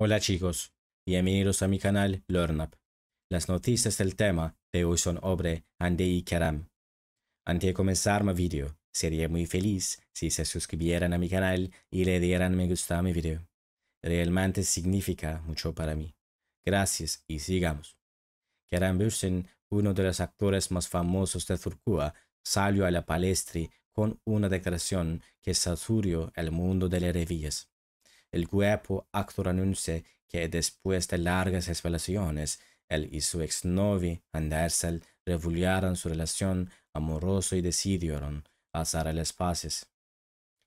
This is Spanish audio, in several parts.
Hola chicos, bienvenidos a mi canal LearnUp. Las noticias del tema de hoy son sobre Andei Karam. Antes de comenzar mi video, sería muy feliz si se suscribieran a mi canal y le dieran me gusta a mi video. Realmente significa mucho para mí. Gracias y sigamos. Kerem Bürsin, uno de los actores más famosos de Turquía, salió a la palestra con una declaración que saturó el mundo de las revistas el guapo actor anuncia que después de largas especulaciones, él y su exnovio Andersel revuliaron su relación amorosa y decidieron a las paces.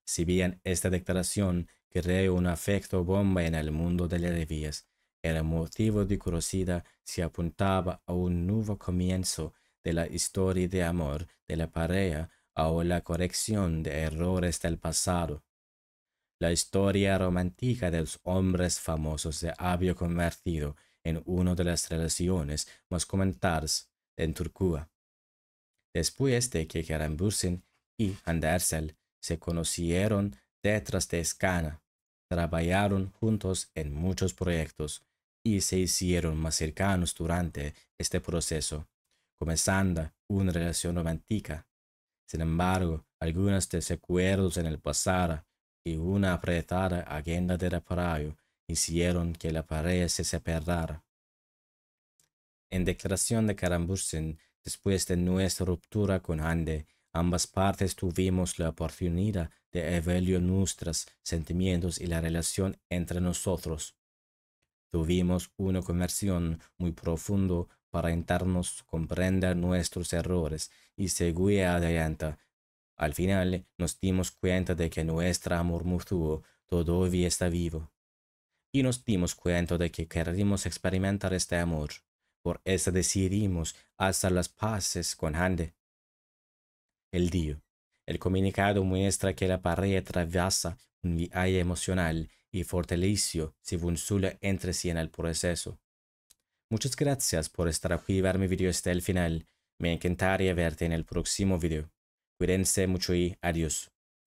Si bien esta declaración creó un afecto bomba en el mundo de las revistas, era motivo de curiosidad se apuntaba a un nuevo comienzo de la historia de amor de la pareja o la corrección de errores del pasado la historia romántica de los hombres famosos se había convertido en una de las relaciones más comentadas en Turquía. Después de que Bursin y Andersel se conocieron detrás de Escana, trabajaron juntos en muchos proyectos y se hicieron más cercanos durante este proceso, comenzando una relación romántica. Sin embargo, algunos de en el pasado y una apretada agenda de reparo hicieron que la pared se separara. En declaración de Karambursen, después de nuestra ruptura con Hande, ambas partes tuvimos la oportunidad de evaluar nuestros sentimientos y la relación entre nosotros. Tuvimos una conversión muy profunda para intentarnos comprender nuestros errores y seguir adelante al final nos dimos cuenta de que nuestro amor mutuo todavía está vivo. Y nos dimos cuenta de que queremos experimentar este amor. Por eso decidimos hacer las paces con Hande. El día. El comunicado muestra que la pareja atraviesa un viaje emocional y si si Sula entre sí en el proceso. Muchas gracias por estar aquí y ver mi video hasta el final. Me encantaría verte en el próximo video. Cuídense mucho y adiós.